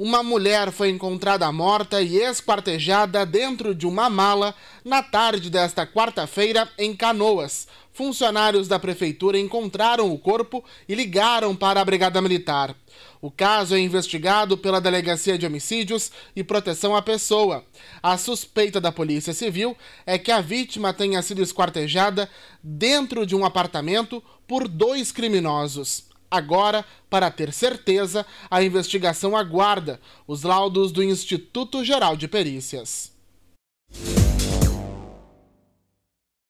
Uma mulher foi encontrada morta e esquartejada dentro de uma mala na tarde desta quarta-feira em Canoas. Funcionários da prefeitura encontraram o corpo e ligaram para a Brigada Militar. O caso é investigado pela Delegacia de Homicídios e Proteção à Pessoa. A suspeita da Polícia Civil é que a vítima tenha sido esquartejada dentro de um apartamento por dois criminosos. Agora, para ter certeza, a investigação aguarda os laudos do Instituto Geral de Perícias.